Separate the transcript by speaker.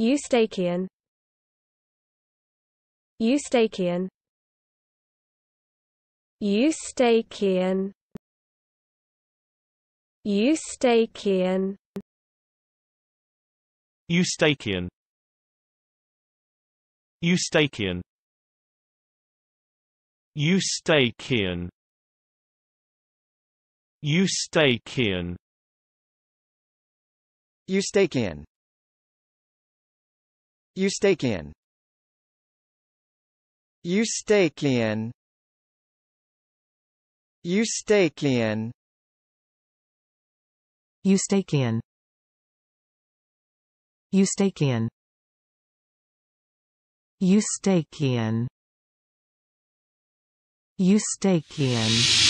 Speaker 1: Eustachian Eustachian Eustachian Eustachian Eustachian Eustachian Eustachian Eustachian Eustachian Eustachian Eustachian Eustachian Eustachian Eustachian Eustachian Eustachian